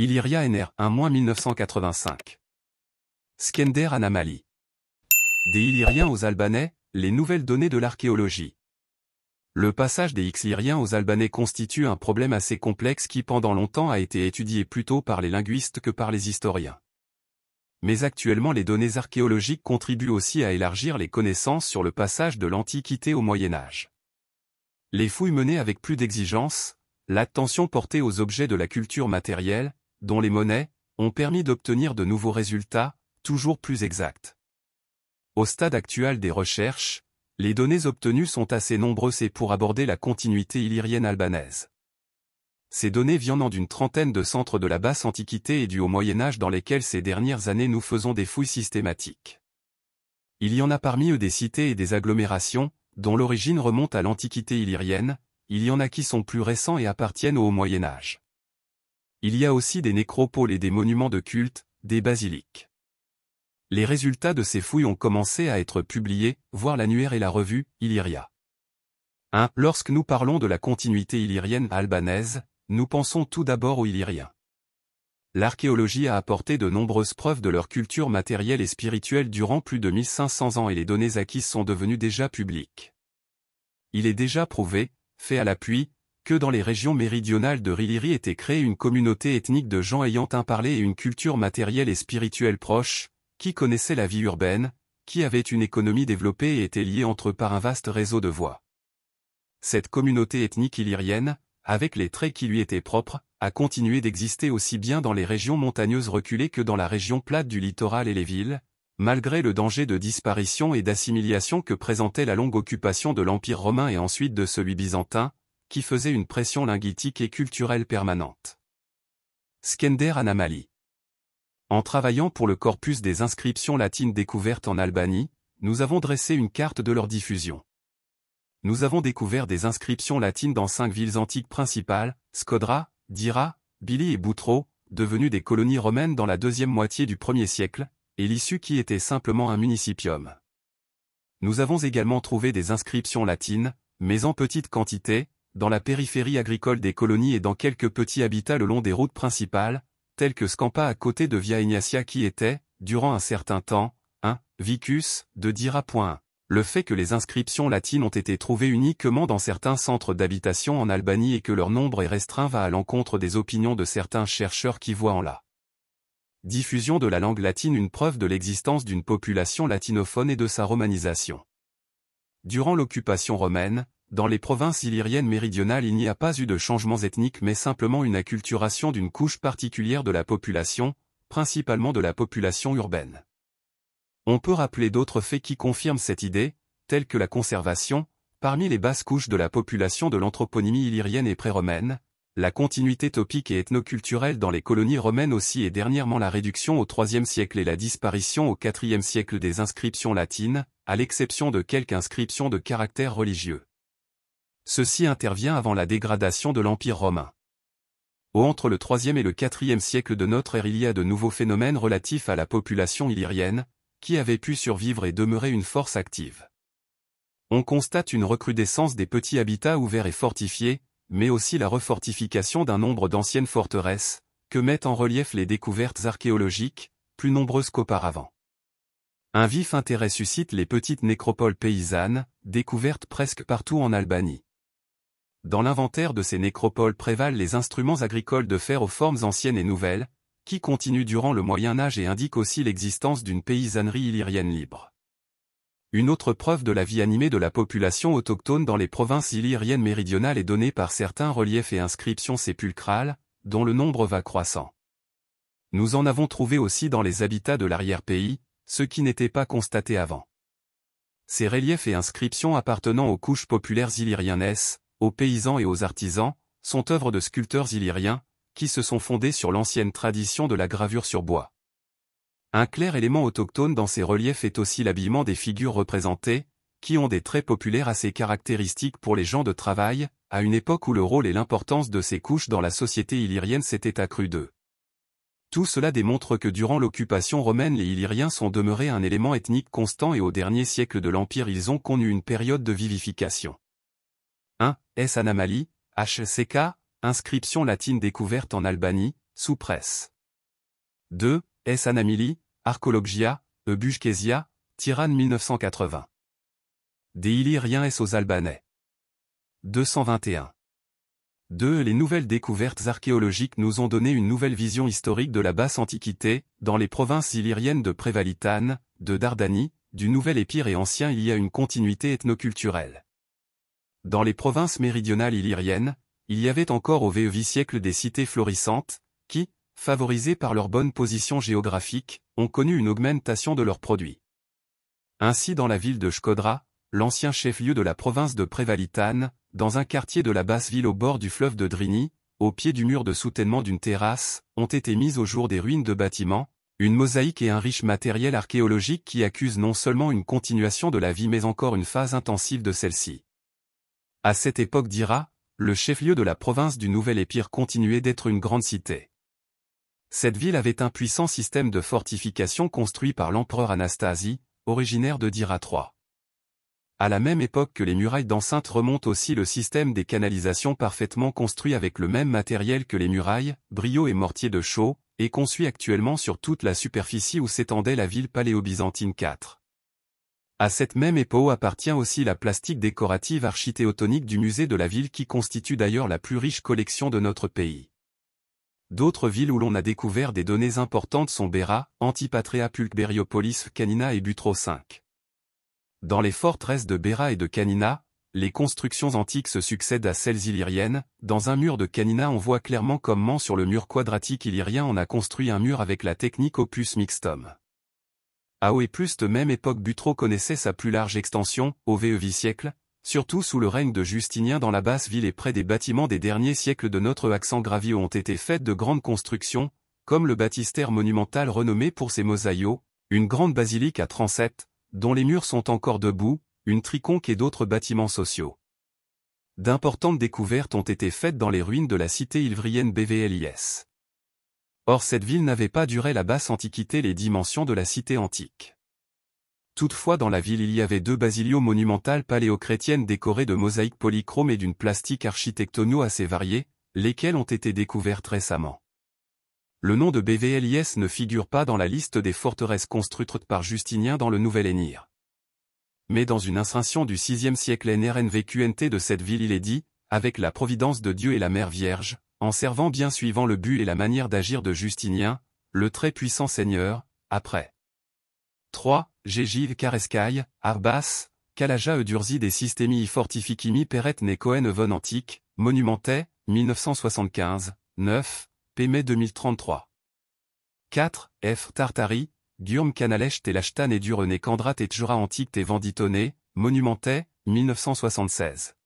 Illyria NR 1-1985. Skender Anamali. Des Illyriens aux Albanais, les nouvelles données de l'archéologie. Le passage des x aux Albanais constitue un problème assez complexe qui pendant longtemps a été étudié plutôt par les linguistes que par les historiens. Mais actuellement les données archéologiques contribuent aussi à élargir les connaissances sur le passage de l'Antiquité au Moyen Âge. Les fouilles menées avec plus d'exigence, l'attention portée aux objets de la culture matérielle, dont les monnaies, ont permis d'obtenir de nouveaux résultats, toujours plus exacts. Au stade actuel des recherches, les données obtenues sont assez nombreuses et pour aborder la continuité illyrienne albanaise. Ces données viennent d'une trentaine de centres de la basse antiquité et du haut Moyen Âge dans lesquels ces dernières années nous faisons des fouilles systématiques. Il y en a parmi eux des cités et des agglomérations, dont l'origine remonte à l'antiquité illyrienne, il y en a qui sont plus récents et appartiennent au haut Moyen Âge. Il y a aussi des nécropoles et des monuments de culte, des basiliques. Les résultats de ces fouilles ont commencé à être publiés, voir l'annuaire et la revue, Illyria. 1. Lorsque nous parlons de la continuité illyrienne albanaise, nous pensons tout d'abord aux Illyriens. L'archéologie a apporté de nombreuses preuves de leur culture matérielle et spirituelle durant plus de 1500 ans et les données acquises sont devenues déjà publiques. Il est déjà prouvé, fait à l'appui, que dans les régions méridionales de Riliri était créée une communauté ethnique de gens ayant un parler et une culture matérielle et spirituelle proche, qui connaissait la vie urbaine, qui avait une économie développée et était liée entre eux par un vaste réseau de voies. Cette communauté ethnique illyrienne, avec les traits qui lui étaient propres, a continué d'exister aussi bien dans les régions montagneuses reculées que dans la région plate du littoral et les villes, malgré le danger de disparition et d'assimilation que présentait la longue occupation de l'Empire romain et ensuite de celui byzantin, qui faisait une pression linguistique et culturelle permanente. Skender Anamali. En travaillant pour le corpus des inscriptions latines découvertes en Albanie, nous avons dressé une carte de leur diffusion. Nous avons découvert des inscriptions latines dans cinq villes antiques principales, Skodra, Dira, Bili et Boutro, devenues des colonies romaines dans la deuxième moitié du 1er siècle, et l'issue qui était simplement un municipium. Nous avons également trouvé des inscriptions latines, mais en petite quantité, dans la périphérie agricole des colonies et dans quelques petits habitats le long des routes principales, tels que Scampa à côté de Via Ignacia qui était, durant un certain temps, un « vicus » de Dira.1. Le fait que les inscriptions latines ont été trouvées uniquement dans certains centres d'habitation en Albanie et que leur nombre est restreint va à l'encontre des opinions de certains chercheurs qui voient en la diffusion de la langue latine une preuve de l'existence d'une population latinophone et de sa romanisation. Durant l'occupation romaine, dans les provinces illyriennes méridionales il n'y a pas eu de changements ethniques mais simplement une acculturation d'une couche particulière de la population, principalement de la population urbaine. On peut rappeler d'autres faits qui confirment cette idée, tels que la conservation, parmi les basses couches de la population de l'anthroponymie illyrienne et pré-romaine, la continuité topique et ethnoculturelle dans les colonies romaines aussi et dernièrement la réduction au IIIe siècle et la disparition au IVe siècle des inscriptions latines, à l'exception de quelques inscriptions de caractère religieux. Ceci intervient avant la dégradation de l'Empire romain. entre le 3 et le 4 siècle de notre ère il y a de nouveaux phénomènes relatifs à la population illyrienne, qui avait pu survivre et demeurer une force active. On constate une recrudescence des petits habitats ouverts et fortifiés, mais aussi la refortification d'un nombre d'anciennes forteresses, que mettent en relief les découvertes archéologiques, plus nombreuses qu'auparavant. Un vif intérêt suscite les petites nécropoles paysannes, découvertes presque partout en Albanie dans l'inventaire de ces nécropoles prévalent les instruments agricoles de fer aux formes anciennes et nouvelles, qui continuent durant le Moyen Âge et indiquent aussi l'existence d'une paysannerie illyrienne libre. Une autre preuve de la vie animée de la population autochtone dans les provinces illyriennes méridionales est donnée par certains reliefs et inscriptions sépulcrales, dont le nombre va croissant. Nous en avons trouvé aussi dans les habitats de l'arrière-pays, ce qui n'était pas constaté avant. Ces reliefs et inscriptions appartenant aux couches populaires illyriennes aux paysans et aux artisans, sont œuvres de sculpteurs illyriens, qui se sont fondés sur l'ancienne tradition de la gravure sur bois. Un clair élément autochtone dans ces reliefs est aussi l'habillement des figures représentées, qui ont des traits populaires assez caractéristiques pour les gens de travail, à une époque où le rôle et l'importance de ces couches dans la société illyrienne s'étaient accrus d'eux. Tout cela démontre que durant l'occupation romaine les Illyriens sont demeurés un élément ethnique constant et au dernier siècle de l'Empire ils ont connu une période de vivification. 1. S. Anamali, HCK, inscription latine découverte en Albanie, sous presse. 2. S. Anamili, Archologia, Ebushkesia, Tirane 1980. Des Illyriens S. aux Albanais. 221. 2. Les nouvelles découvertes archéologiques nous ont donné une nouvelle vision historique de la basse antiquité, dans les provinces illyriennes de Prévalitane, de Dardanie, du Nouvel Épire et Ancien il y a une continuité ethnoculturelle. Dans les provinces méridionales illyriennes, il y avait encore au VIe siècle des cités florissantes, qui, favorisées par leur bonne position géographique, ont connu une augmentation de leurs produits. Ainsi dans la ville de Shkodra, l'ancien chef-lieu de la province de Prévalitane, dans un quartier de la basse ville au bord du fleuve de Drini, au pied du mur de soutènement d'une terrasse, ont été mises au jour des ruines de bâtiments, une mosaïque et un riche matériel archéologique qui accusent non seulement une continuation de la vie mais encore une phase intensive de celle-ci. À cette époque d'Ira, le chef-lieu de la province du Nouvel Épire continuait d'être une grande cité. Cette ville avait un puissant système de fortifications construit par l'empereur Anastasie, originaire de Dira III. À la même époque que les murailles d'enceinte remonte aussi le système des canalisations parfaitement construit avec le même matériel que les murailles, brio et mortier de chaux, et conçu actuellement sur toute la superficie où s'étendait la ville paléobyzantine byzantine IV. À cette même époque appartient aussi la plastique décorative architectonique du musée de la ville qui constitue d'ailleurs la plus riche collection de notre pays. D'autres villes où l'on a découvert des données importantes sont Béra, Antipatria Pulcberiopolis, Canina et Butro V. Dans les forteresses de Béra et de Canina, les constructions antiques se succèdent à celles illyriennes, dans un mur de Canina on voit clairement comment sur le mur quadratique illyrien on a construit un mur avec la technique opus mixtum. À et plus de même époque Butro connaissait sa plus large extension, au VEVI siècle, surtout sous le règne de Justinien dans la basse ville et près des bâtiments des derniers siècles de notre accent gravier ont été faites de grandes constructions, comme le baptistère monumental renommé pour ses mosaïos, une grande basilique à transept, dont les murs sont encore debout, une triconque et d'autres bâtiments sociaux. D'importantes découvertes ont été faites dans les ruines de la cité ilvrienne BVLIS. Or cette ville n'avait pas duré la basse antiquité les dimensions de la cité antique. Toutefois dans la ville il y avait deux basilios monumentales paléochrétiennes décorées de mosaïques polychromes et d'une plastique architectonaux assez variée, lesquelles ont été découvertes récemment. Le nom de BVLIS ne figure pas dans la liste des forteresses construites par Justinien dans le Nouvel Énir. Mais dans une inscription du VIe siècle NRNVQNT de cette ville il est dit, avec la providence de Dieu et la Mère Vierge, en servant bien suivant le but et la manière d'agir de Justinien, le très puissant seigneur, après. 3. Gégive Kareskaï, Arbas, Kalaja Eudurzide et I Fortifikimi Peret Cohen von Antique, Monumentais, 1975, 9, mai 2033. 4. F. Tartari, Guillaume lachta Telachtan et ne Kandrat et Tjura Antique et vanditone Monumentais, 1976.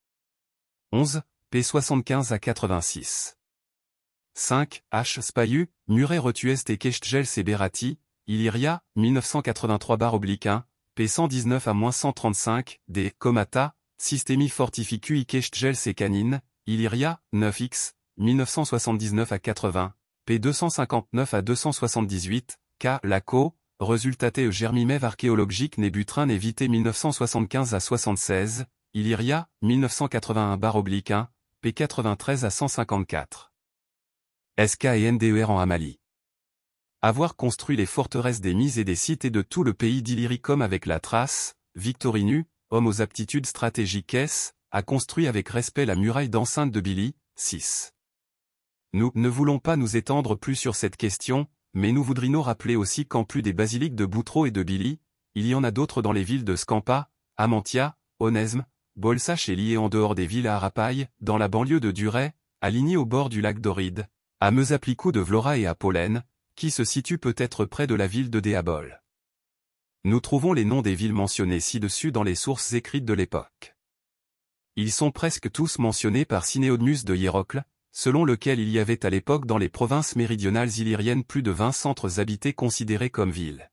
11, P75 à 86. 5. H. Spayu, Muret Retuest et Kechtgel Berati, Iliria, 1983-1, p. 119 à 135, D. Comata, Systemi Fortificui Kechtgel Canine, Iliria, 9X, 1979 à 80, p. 259 à 278, K. Laco, Resultate e Germimev Archéologique Nebutrin Évité 1975 à 76, Illyria, 1981-1, p. 93 à 154. SK e en Amalie. Avoir construit les forteresses des Mises et des cités de tout le pays d'Illyricum avec la trace, Victorinu, homme aux aptitudes stratégiques S, a construit avec respect la muraille d'enceinte de Billy, 6. Nous ne voulons pas nous étendre plus sur cette question, mais nous voudrions rappeler aussi qu'en plus des basiliques de Boutreau et de Billy, il y en a d'autres dans les villes de Scampa, Amantia, Onesme, Bolsache et en dehors des villes à Arapaille, dans la banlieue de Duret, alignées au bord du lac d'Oride, à Meusaplicou de Vlora et à Pollen, qui se situe peut-être près de la ville de Déabol. Nous trouvons les noms des villes mentionnées ci-dessus dans les sources écrites de l'époque. Ils sont presque tous mentionnés par Cinéodnus de Hiérocle, selon lequel il y avait à l'époque dans les provinces méridionales illyriennes plus de 20 centres habités considérés comme villes.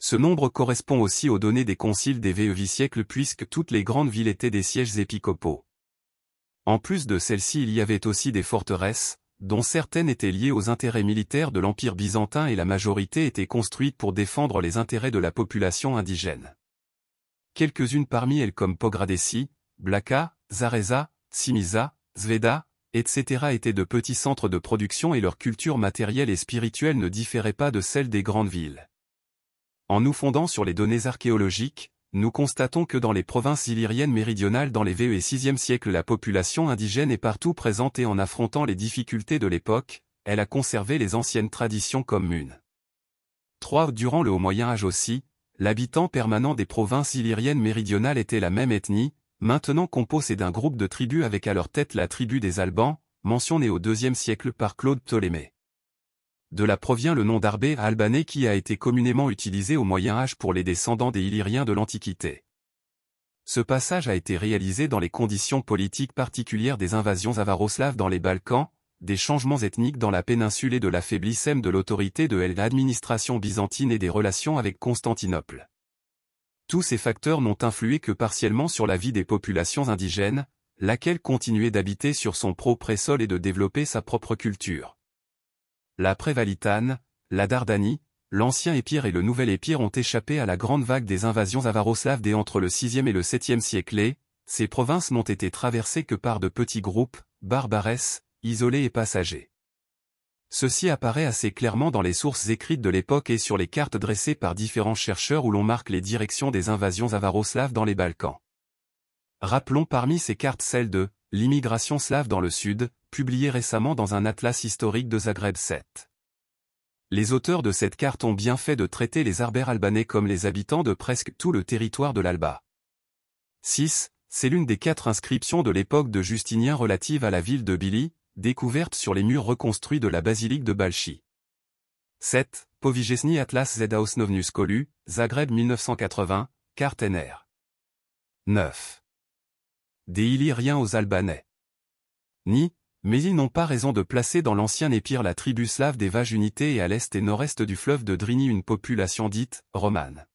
Ce nombre correspond aussi aux données des conciles des VEVI siècles puisque toutes les grandes villes étaient des sièges épiscopaux. En plus de celles-ci il y avait aussi des forteresses, dont certaines étaient liées aux intérêts militaires de l'Empire byzantin et la majorité était construite pour défendre les intérêts de la population indigène. Quelques-unes parmi elles comme Pogradesi, Blaka, Zareza, Simiza, Zveda, etc. étaient de petits centres de production et leur culture matérielle et spirituelle ne différait pas de celle des grandes villes. En nous fondant sur les données archéologiques, nous constatons que dans les provinces illyriennes méridionales dans les VE et VIe siècles la population indigène est partout présente et en affrontant les difficultés de l'époque, elle a conservé les anciennes traditions communes. 3. Durant le Haut Moyen Âge aussi, l'habitant permanent des provinces illyriennes méridionales était la même ethnie, maintenant composée d'un groupe de tribus avec à leur tête la tribu des Albans, mentionnée au IIe siècle par Claude Ptolémée de là provient le nom d'Arbé albanais qui a été communément utilisé au Moyen Âge pour les descendants des Illyriens de l'Antiquité. Ce passage a été réalisé dans les conditions politiques particulières des invasions avaroslaves dans les Balkans, des changements ethniques dans la péninsule et de l'affaiblissement de l'autorité de l'administration byzantine et des relations avec Constantinople. Tous ces facteurs n'ont influé que partiellement sur la vie des populations indigènes, laquelle continuait d'habiter sur son propre sol et de développer sa propre culture la Prévalitane, la Dardanie, l'ancien Épire et le nouvel Épire ont échappé à la grande vague des invasions avaroslaves dès entre le 6e et le 7e siècle et, ces provinces n'ont été traversées que par de petits groupes, barbares, isolés et passagers. Ceci apparaît assez clairement dans les sources écrites de l'époque et sur les cartes dressées par différents chercheurs où l'on marque les directions des invasions avaroslaves dans les Balkans. Rappelons parmi ces cartes celle de L'immigration slave dans le Sud, publié récemment dans un atlas historique de Zagreb 7. Les auteurs de cette carte ont bien fait de traiter les Arbères albanais comme les habitants de presque tout le territoire de l'Alba. 6. C'est l'une des quatre inscriptions de l'époque de Justinien relative à la ville de Billy, découverte sur les murs reconstruits de la basilique de Balchi. 7. Povijesni Atlas Zedaosnovnus Colu, Zagreb 1980, carte NR. 9 des Illyriens aux Albanais. Ni, mais ils n'ont pas raison de placer dans l'ancien Épire la tribu slave des Unités et à l'est et nord-est du fleuve de Drini une population dite romane.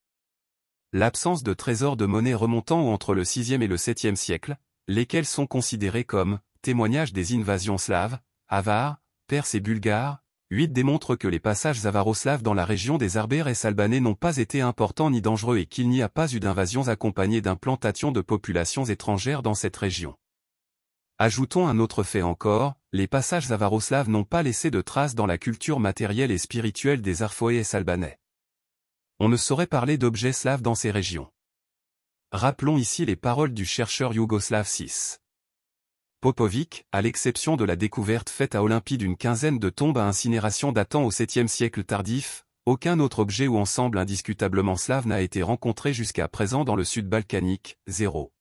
L'absence de trésors de monnaie remontant entre le 6 et le 7e siècle, lesquels sont considérés comme témoignages des invasions slaves, avares, perses et bulgares, 8 démontre que les passages avaroslaves dans la région des Arbères et albanais n'ont pas été importants ni dangereux et qu'il n'y a pas eu d'invasions accompagnées d'implantations de populations étrangères dans cette région. Ajoutons un autre fait encore, les passages avaroslaves n'ont pas laissé de traces dans la culture matérielle et spirituelle des et albanais. On ne saurait parler d'objets slaves dans ces régions. Rappelons ici les paroles du chercheur yougoslave 6. Popovic, à l'exception de la découverte faite à Olympie d'une quinzaine de tombes à incinération datant au 7e siècle tardif, aucun autre objet ou ensemble indiscutablement slave n'a été rencontré jusqu'à présent dans le sud balkanique, zéro.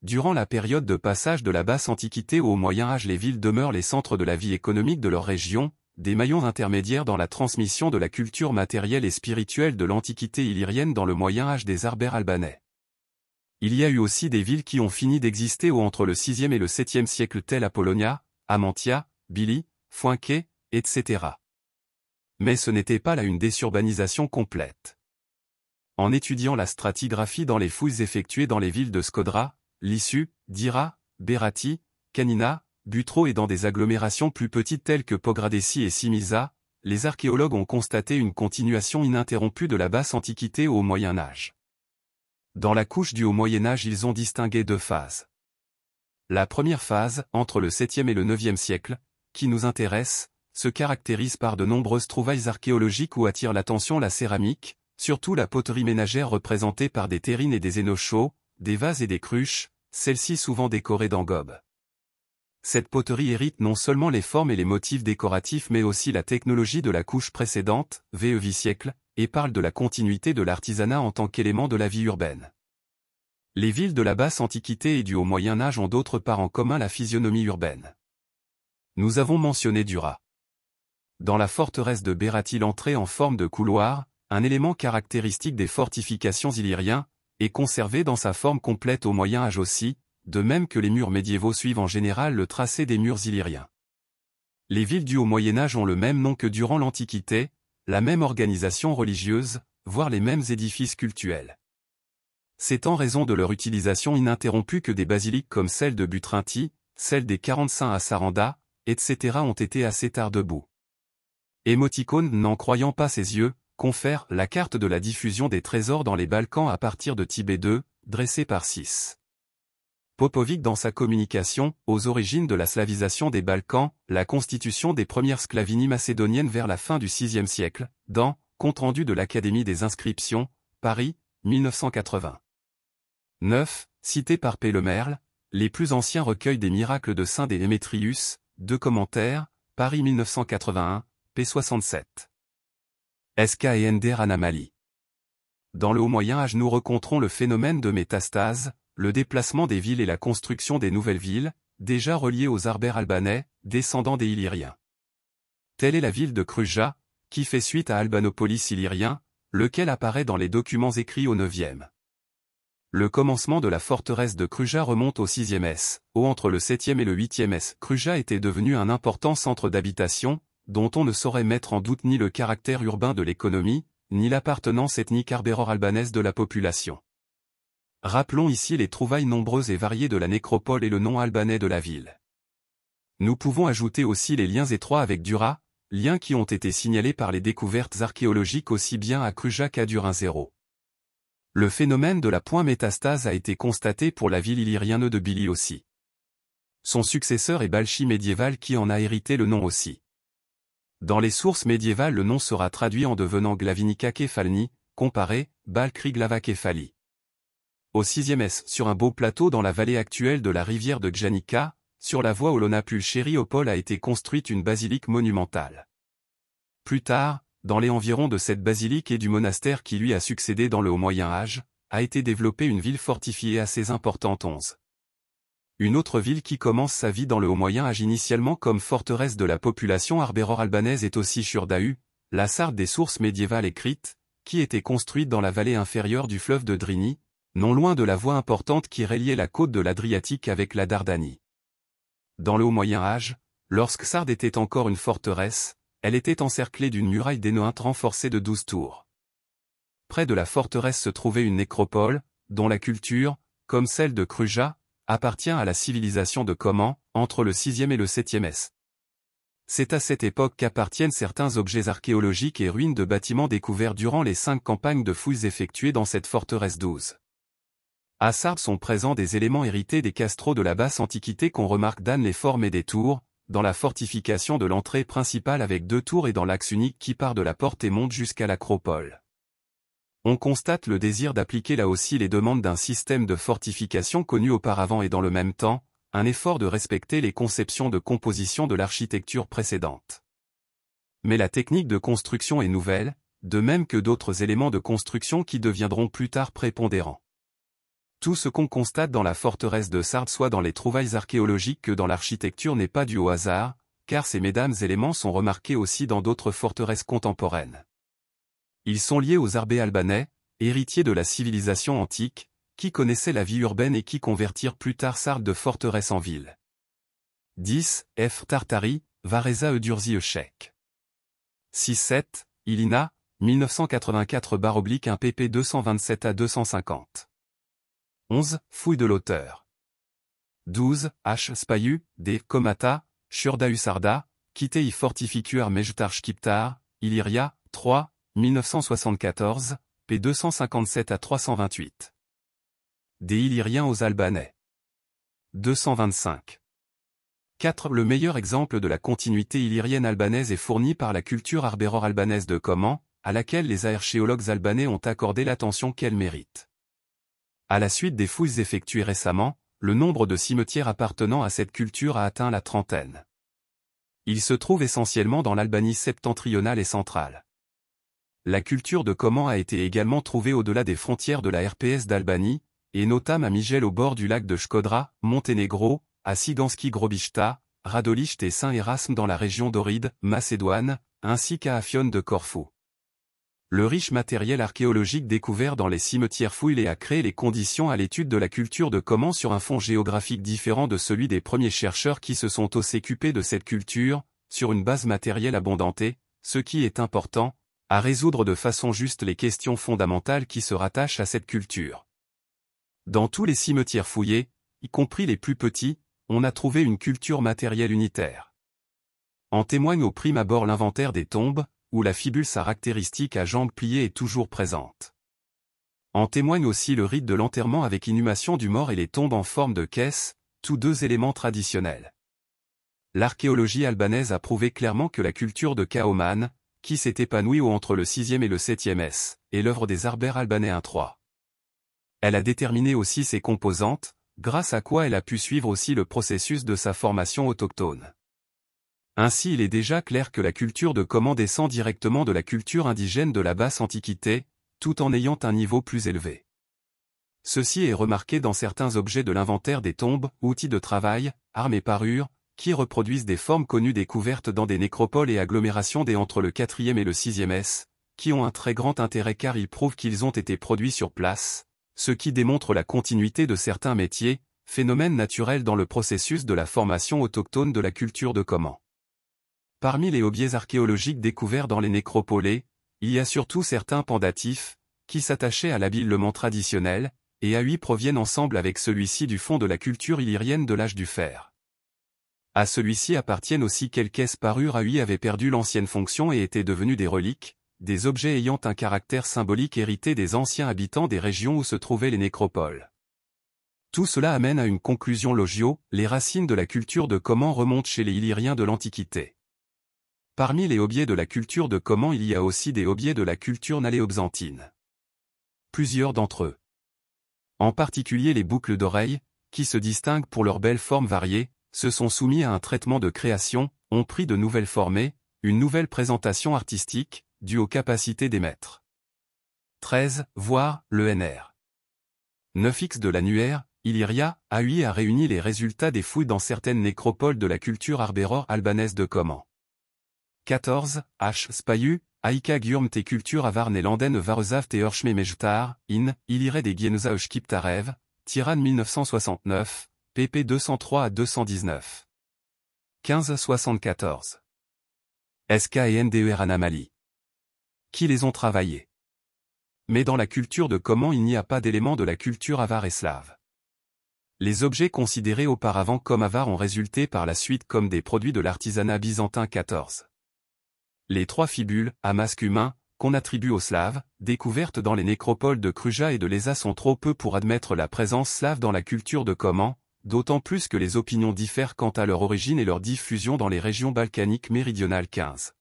Durant la période de passage de la basse antiquité au Moyen Âge les villes demeurent les centres de la vie économique de leur région, des maillons intermédiaires dans la transmission de la culture matérielle et spirituelle de l'antiquité illyrienne dans le Moyen Âge des Arbères albanais. Il y a eu aussi des villes qui ont fini d'exister au entre le 6e et le 7e siècle telles Apollonia, Amantia, Bili, Foinquet, etc. Mais ce n'était pas là une désurbanisation complète. En étudiant la stratigraphie dans les fouilles effectuées dans les villes de Skodra, Lissu, Dira, Berati, Canina, Butro et dans des agglomérations plus petites telles que Pogradesi et Simiza, les archéologues ont constaté une continuation ininterrompue de la basse antiquité au Moyen Âge. Dans la couche du Haut Moyen Âge ils ont distingué deux phases. La première phase, entre le 7e et le 9e siècle, qui nous intéresse, se caractérise par de nombreuses trouvailles archéologiques où attire l'attention la céramique, surtout la poterie ménagère représentée par des terrines et des chauds, des vases et des cruches, celles-ci souvent décorées d'engobes. Cette poterie hérite non seulement les formes et les motifs décoratifs mais aussi la technologie de la couche précédente, VEV e siècle, et parle de la continuité de l'artisanat en tant qu'élément de la vie urbaine. Les villes de la basse antiquité et du haut Moyen Âge ont d'autre part en commun la physionomie urbaine. Nous avons mentionné Dura. Dans la forteresse de Berati l'entrée en forme de couloir, un élément caractéristique des fortifications illyriens, est conservé dans sa forme complète au Moyen Âge aussi, de même que les murs médiévaux suivent en général le tracé des murs illyriens. Les villes du Haut Moyen Âge ont le même nom que durant l'Antiquité, la même organisation religieuse, voire les mêmes édifices cultuels. C'est en raison de leur utilisation ininterrompue que des basiliques comme celle de Butrinti, celle des 45 à Saranda, etc. ont été assez tard debout. Émoticône n'en croyant pas ses yeux, confère la carte de la diffusion des trésors dans les Balkans à partir de Tibet 2, dressée par 6. Popovic dans sa communication, aux origines de la slavisation des Balkans, la constitution des premières sclavinies macédoniennes vers la fin du VIe siècle, dans Compte rendu de l'Académie des inscriptions, Paris, 1980. 9. Cité par P. Lemerle, Les plus anciens recueils des miracles de Saint des Démétrius, deux commentaires, Paris 1981, p. 67. SK et Dans le haut moyen âge nous rencontrons le phénomène de métastase, le déplacement des villes et la construction des nouvelles villes, déjà reliées aux Arbères albanais, descendants des Illyriens. Telle est la ville de Kruja, qui fait suite à Albanopolis illyrien, lequel apparaît dans les documents écrits au IXe. Le commencement de la forteresse de Kruja remonte au 6 S, au entre le 7 et le 8 S. Kruja était devenu un important centre d'habitation, dont on ne saurait mettre en doute ni le caractère urbain de l'économie, ni l'appartenance ethnique arbéroralbanaise albanaise de la population. Rappelons ici les trouvailles nombreuses et variées de la nécropole et le nom albanais de la ville. Nous pouvons ajouter aussi les liens étroits avec Dura, liens qui ont été signalés par les découvertes archéologiques aussi bien à Kruja qu'à Durin 0. Le phénomène de la pointe métastase a été constaté pour la ville illyrienne de Bili aussi. Son successeur est Balchi médiéval qui en a hérité le nom aussi. Dans les sources médiévales le nom sera traduit en devenant Glavinica Kefalni, comparé, Balkri Glava Kefali au 6e S, sur un beau plateau dans la vallée actuelle de la rivière de Gjanica, sur la voie olona pulcheri a été construite une basilique monumentale. Plus tard, dans les environs de cette basilique et du monastère qui lui a succédé dans le Haut Moyen Âge, a été développée une ville fortifiée à ses importantes onze. Une autre ville qui commence sa vie dans le Haut Moyen Âge initialement comme forteresse de la population arbéror albanaise est aussi Churdahu, la sarde des sources médiévales écrites, qui était construite dans la vallée inférieure du fleuve de Drini, non loin de la voie importante qui reliait la côte de l'Adriatique avec la Dardanie. Dans le haut Moyen Âge, lorsque Sard était encore une forteresse, elle était encerclée d'une muraille d'énointe renforcée de douze tours. Près de la forteresse se trouvait une nécropole, dont la culture, comme celle de Cruja, appartient à la civilisation de Coman, entre le 6e et le 7e S. C'est à cette époque qu'appartiennent certains objets archéologiques et ruines de bâtiments découverts durant les cinq campagnes de fouilles effectuées dans cette forteresse 12. À Sardes sont présents des éléments hérités des castros de la basse antiquité qu'on remarque dans les formes et des tours, dans la fortification de l'entrée principale avec deux tours et dans l'axe unique qui part de la porte et monte jusqu'à l'acropole. On constate le désir d'appliquer là aussi les demandes d'un système de fortification connu auparavant et dans le même temps, un effort de respecter les conceptions de composition de l'architecture précédente. Mais la technique de construction est nouvelle, de même que d'autres éléments de construction qui deviendront plus tard prépondérants. Tout ce qu'on constate dans la forteresse de Sardes soit dans les trouvailles archéologiques que dans l'architecture n'est pas dû au hasard, car ces mesdames éléments sont remarqués aussi dans d'autres forteresses contemporaines. Ils sont liés aux arbés albanais, héritiers de la civilisation antique, qui connaissaient la vie urbaine et qui convertirent plus tard Sardes de forteresse en ville. 10. F. Tartari, Vareza e Echec. 6-7, Ilina, 1984-1 pp 227 à 250. 11. Fouille de l'auteur. 12. H. Spayu, D. Komata, shurdausarda, Usarda, Kitei Fortificur Kiptar, Illyria, 3, 1974, p. 257 à 328. Des Illyriens aux Albanais. 225. 4. Le meilleur exemple de la continuité illyrienne albanaise est fourni par la culture arbéror albanaise de Coman, à laquelle les archéologues albanais ont accordé l'attention qu'elle mérite. À la suite des fouilles effectuées récemment, le nombre de cimetières appartenant à cette culture a atteint la trentaine. Il se trouve essentiellement dans l'Albanie septentrionale et centrale. La culture de Coman a été également trouvée au-delà des frontières de la RPS d'Albanie, et notamment à Migel au bord du lac de Shkodra, Monténégro, à Siganski Grobishta, Radolicht et Saint-Erasme dans la région d'Oride, Macédoine, ainsi qu'à Afion de Corfou le riche matériel archéologique découvert dans les cimetières fouillés a créé les conditions à l'étude de la culture de comment sur un fond géographique différent de celui des premiers chercheurs qui se sont aussi occupés de cette culture, sur une base matérielle abondantée, ce qui est important, à résoudre de façon juste les questions fondamentales qui se rattachent à cette culture. Dans tous les cimetières fouillés, y compris les plus petits, on a trouvé une culture matérielle unitaire. En témoigne au prime abord l'inventaire des tombes, où la fibule caractéristique à jambes pliées est toujours présente. En témoigne aussi le rite de l'enterrement avec inhumation du mort et les tombes en forme de caisse, tous deux éléments traditionnels. L'archéologie albanaise a prouvé clairement que la culture de Kaoman, qui s'est épanouie au entre le 6e et le 7e S, est l'œuvre des arbères albanais 1-3. Elle a déterminé aussi ses composantes, grâce à quoi elle a pu suivre aussi le processus de sa formation autochtone. Ainsi il est déjà clair que la culture de Coman descend directement de la culture indigène de la basse antiquité, tout en ayant un niveau plus élevé. Ceci est remarqué dans certains objets de l'inventaire des tombes, outils de travail, armes et parures, qui reproduisent des formes connues découvertes dans des nécropoles et agglomérations des entre le 4e et le 6e S, qui ont un très grand intérêt car ils prouvent qu'ils ont été produits sur place, ce qui démontre la continuité de certains métiers, phénomène naturel dans le processus de la formation autochtone de la culture de comment. Parmi les objets archéologiques découverts dans les nécropolées, il y a surtout certains pendatifs, qui s'attachaient à l'habillement traditionnel, et à lui proviennent ensemble avec celui-ci du fond de la culture illyrienne de l'âge du fer. À celui-ci appartiennent aussi quelques parures à 8 avaient perdu l'ancienne fonction et étaient devenues des reliques, des objets ayant un caractère symbolique hérité des anciens habitants des régions où se trouvaient les nécropoles. Tout cela amène à une conclusion logio, les racines de la culture de comment remontent chez les Illyriens de l'Antiquité. Parmi les hobiers de la culture de comment il y a aussi des hobiers de la culture naléobzantine. Plusieurs d'entre eux. En particulier les boucles d'oreilles, qui se distinguent pour leurs belles formes variées, se sont soumis à un traitement de création, ont pris de nouvelles formées, une nouvelle présentation artistique, due aux capacités des maîtres. 13. Voir, le NR. 9X de l'annuaire, Illyria, eu a réuni les résultats des fouilles dans certaines nécropoles de la culture arbérore albanaise de Coman. 14, H. Spayu, Aika Gurmte te avare Avar Nélanden Varezav te Mejtar, in, Ilire des Gienza kiptarev, Tiran 1969, pp 203 à 219. 1574. SK et NDER Anamali. Qui les ont travaillés Mais dans la culture de comment il n'y a pas d'éléments de la culture avare et slave. Les objets considérés auparavant comme avares ont résulté par la suite comme des produits de l'artisanat byzantin 14. Les trois fibules, à masque humain, qu'on attribue aux Slaves, découvertes dans les nécropoles de Kruja et de Lesa sont trop peu pour admettre la présence slave dans la culture de Coman, d'autant plus que les opinions diffèrent quant à leur origine et leur diffusion dans les régions balkaniques méridionales 15.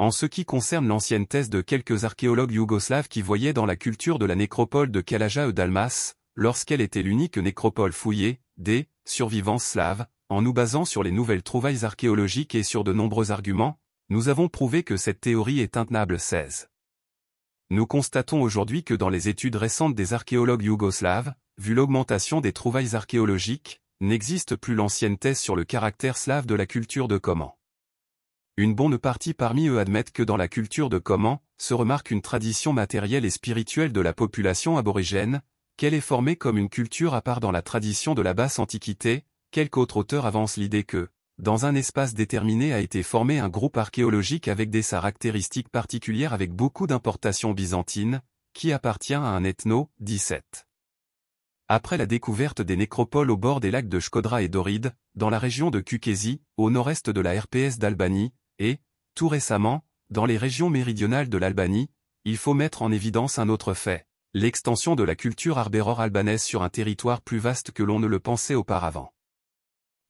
En ce qui concerne l'ancienne thèse de quelques archéologues yougoslaves qui voyaient dans la culture de la nécropole de Kalaja e Dalmas, lorsqu'elle était l'unique nécropole fouillée, des « survivants slaves », en nous basant sur les nouvelles trouvailles archéologiques et sur de nombreux arguments, nous avons prouvé que cette théorie est intenable 16. Nous constatons aujourd'hui que dans les études récentes des archéologues yougoslaves, vu l'augmentation des trouvailles archéologiques, n'existe plus l'ancienne thèse sur le caractère slave de la culture de Coman. Une bonne partie parmi eux admettent que dans la culture de Coman, se remarque une tradition matérielle et spirituelle de la population aborigène, qu'elle est formée comme une culture à part dans la tradition de la basse antiquité, quelque autre auteur avance l'idée que dans un espace déterminé a été formé un groupe archéologique avec des caractéristiques particulières avec beaucoup d'importations byzantines, qui appartient à un ethno, 17. Après la découverte des nécropoles au bord des lacs de Shkodra et d'Oride, dans la région de Kukesi, au nord-est de la RPS d'Albanie, et, tout récemment, dans les régions méridionales de l'Albanie, il faut mettre en évidence un autre fait, l'extension de la culture arbérore albanaise sur un territoire plus vaste que l'on ne le pensait auparavant.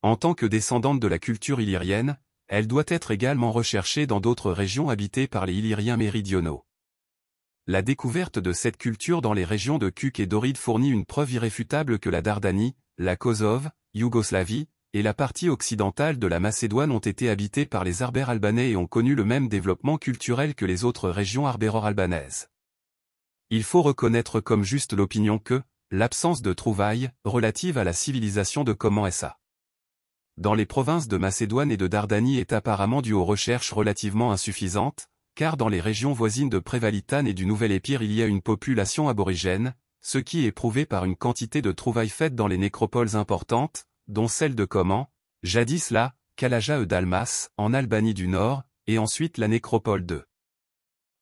En tant que descendante de la culture illyrienne, elle doit être également recherchée dans d'autres régions habitées par les Illyriens méridionaux. La découverte de cette culture dans les régions de Cuc et d'Oride fournit une preuve irréfutable que la Dardanie, la Kosovo, Yougoslavie, et la partie occidentale de la Macédoine ont été habitées par les Arbères albanais et ont connu le même développement culturel que les autres régions arbéro-albanaises. Il faut reconnaître comme juste l'opinion que, l'absence de trouvailles, relative à la civilisation de Comment est-ça dans les provinces de Macédoine et de Dardanie est apparemment due aux recherches relativement insuffisantes, car dans les régions voisines de Prévalitane et du Nouvel Épire il y a une population aborigène, ce qui est prouvé par une quantité de trouvailles faites dans les nécropoles importantes, dont celle de Coman, jadis la Kalaja e Dalmas, en Albanie du Nord, et ensuite la nécropole de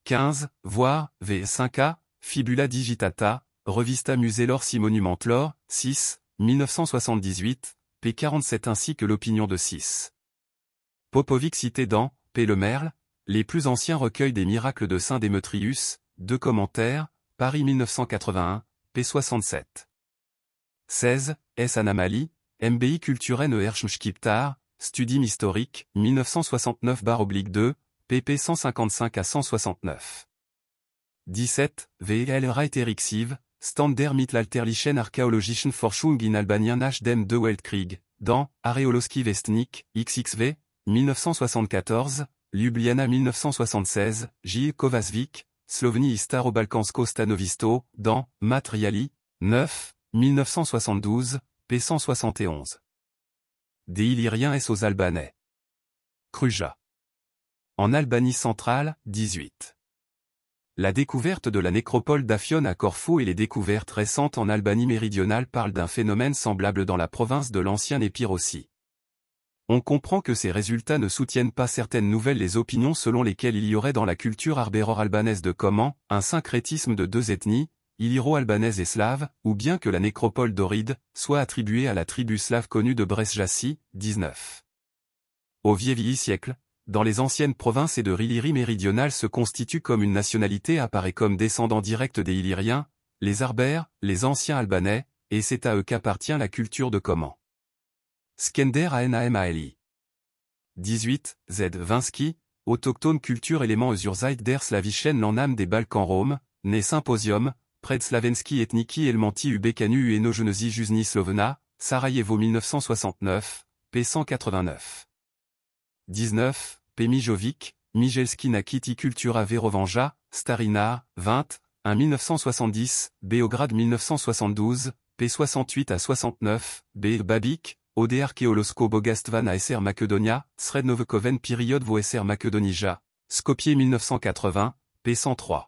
15, voire V5A, Fibula digitata, Revista Muselor si Monumentlor, 6, 1978, P47 ainsi que l'opinion de 6. Popovic cité dans P. Le Merle, les plus anciens recueils des miracles de Saint Démetrius, deux commentaires, Paris 1981, p. 67. 16. S. Anamali, MBI Culturenne Herschmschkiptar, Studium historique, 1969-2, pp 155 à 169. 17. VL Reiterixiv, Standard mit l'alterlichen archäologischen Forschung in Albanien nach dem de Weltkrieg, dans Areoloski Vestnik, XXV, 1974, Ljubljana 1976, J. E Kovasvik, Slovni Starobalkansko Stanovisto, dans Matriali, 9, 1972, p. 171. Des Illyriens et aux Albanais. Kruja. En Albanie centrale, 18. La découverte de la nécropole d'Afion à Corfou et les découvertes récentes en Albanie méridionale parlent d'un phénomène semblable dans la province de l'ancien Épire aussi. On comprend que ces résultats ne soutiennent pas certaines nouvelles les opinions selon lesquelles il y aurait dans la culture arbéro-albanaise de Coman, un syncrétisme de deux ethnies, illyro-albanaise et slave, ou bien que la nécropole d'Oride soit attribuée à la tribu slave connue de Bresjassi, 19. Au vieilli siècle, dans les anciennes provinces et de Riliri méridionale se constitue comme une nationalité apparaît comme descendant direct des Illyriens, les Arbères, les anciens Albanais, et c'est à eux qu'appartient la culture de Coman. Skender ANAMALI. 18, Z. Vinsky, autochtone culture élément Usurzeit der Slavischen Landam des Balkans Rome, né Symposium, Pred Slavenski Etniki Elmenti Ubekanu Enogenesi Juzni Slovena, Sarajevo 1969, p. 189. 19, Pemijovic, Mijelski kiti kultura Verovanja, Starina, 20, 1 1970, Beograd 1972, P68 à 69, B. Babik, Ode Archeolosko Bogastvan SR Makedonia, Srednovekoven Period Sr. Makedonija, Skopje 1980, P103.